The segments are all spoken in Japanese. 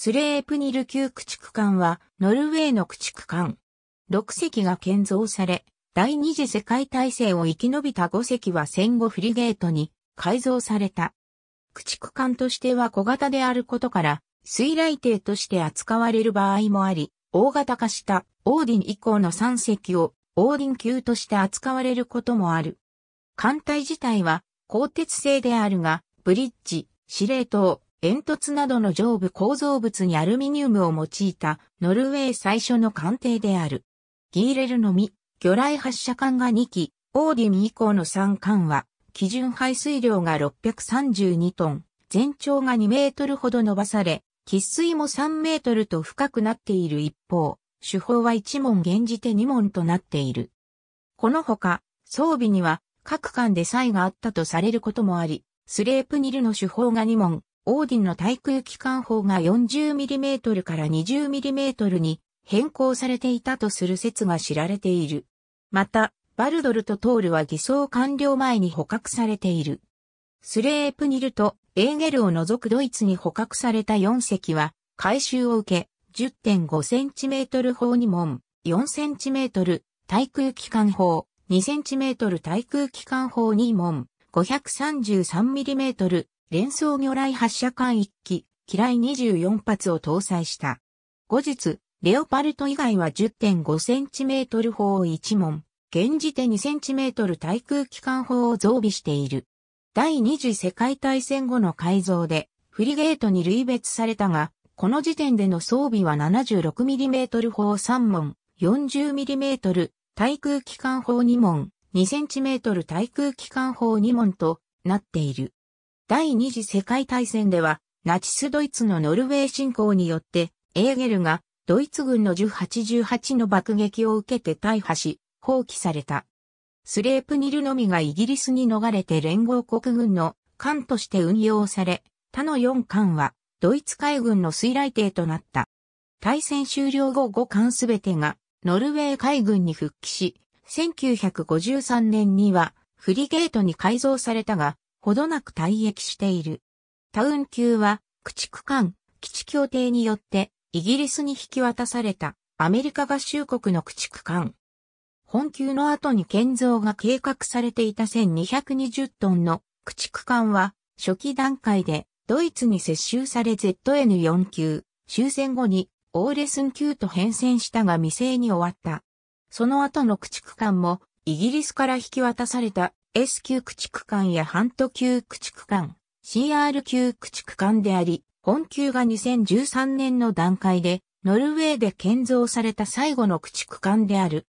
スレープニル級駆逐艦は、ノルウェーの駆逐艦。6隻が建造され、第二次世界大戦を生き延びた5隻は戦後フリゲートに改造された。駆逐艦としては小型であることから、水雷艇として扱われる場合もあり、大型化したオーディン以降の3隻をオーディン級として扱われることもある。艦隊自体は鋼鉄製であるが、ブリッジ、司令塔、煙突などの上部構造物にアルミニウムを用いたノルウェー最初の艦艇である。ギーレルのみ、魚雷発射艦が2機、オーディミ以降の3艦は、基準排水量が632トン、全長が2メートルほど伸ばされ、喫水も3メートルと深くなっている一方、手法は1問現じて2問となっている。このほか、装備には各艦で差異があったとされることもあり、スレープニルの手法が2問、オーディンの対空機関砲が 40mm から 20mm に変更されていたとする説が知られている。また、バルドルとトールは偽装完了前に捕獲されている。スレープニルとエーゲルを除くドイツに捕獲された4隻は回収を受け 10.5cm 砲2門、4cm 対空機関砲、2cm 対空機関砲2門、533mm 連装魚雷発射艦1機、機雷24発を搭載した。後日、レオパルト以外は 10.5cm 砲を1門、現時点 2cm 対空機関砲を増備している。第二次世界大戦後の改造で、フリゲートに類別されたが、この時点での装備は 76mm 砲3門、40mm 対空機関砲2門、2cm 対空機関砲2門となっている。第二次世界大戦では、ナチスドイツのノルウェー侵攻によって、エーゲルがドイツ軍の1818の爆撃を受けて大破し、放棄された。スレープニルのみがイギリスに逃れて連合国軍の艦として運用され、他の4艦はドイツ海軍の水雷艇となった。大戦終了後5艦すべてがノルウェー海軍に復帰し、1953年にはフリゲートに改造されたが、ほどなく退役している。タウン級は、駆逐艦、基地協定によって、イギリスに引き渡された、アメリカ合衆国の駆逐艦。本級の後に建造が計画されていた1220トンの駆逐艦は、初期段階で、ドイツに接収され ZN4 級、終戦後に、オーレスン級と変遷したが未成に終わった。その後の駆逐艦も、イギリスから引き渡された S 級駆逐艦やハント級駆逐艦、CR 級駆逐艦であり、本級が2013年の段階で、ノルウェーで建造された最後の駆逐艦である。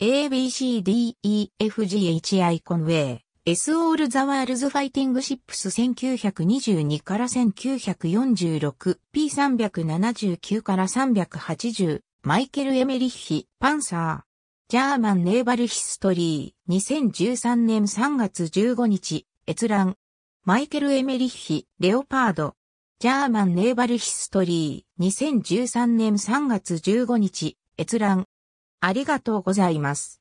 ABCDEFGH アイコンウェイ、S オールザワールズファイティングシップス1922から1946、P379 から380、マイケル・エメリッヒ、パンサー、ジャーマン・ネーバル・ヒストリー、2013年3月15日、閲覧。マイケル・エメリッヒ、レオパード。ジャーマン・ネーバル・ヒストリー、2013年3月15日、閲覧。ありがとうございます。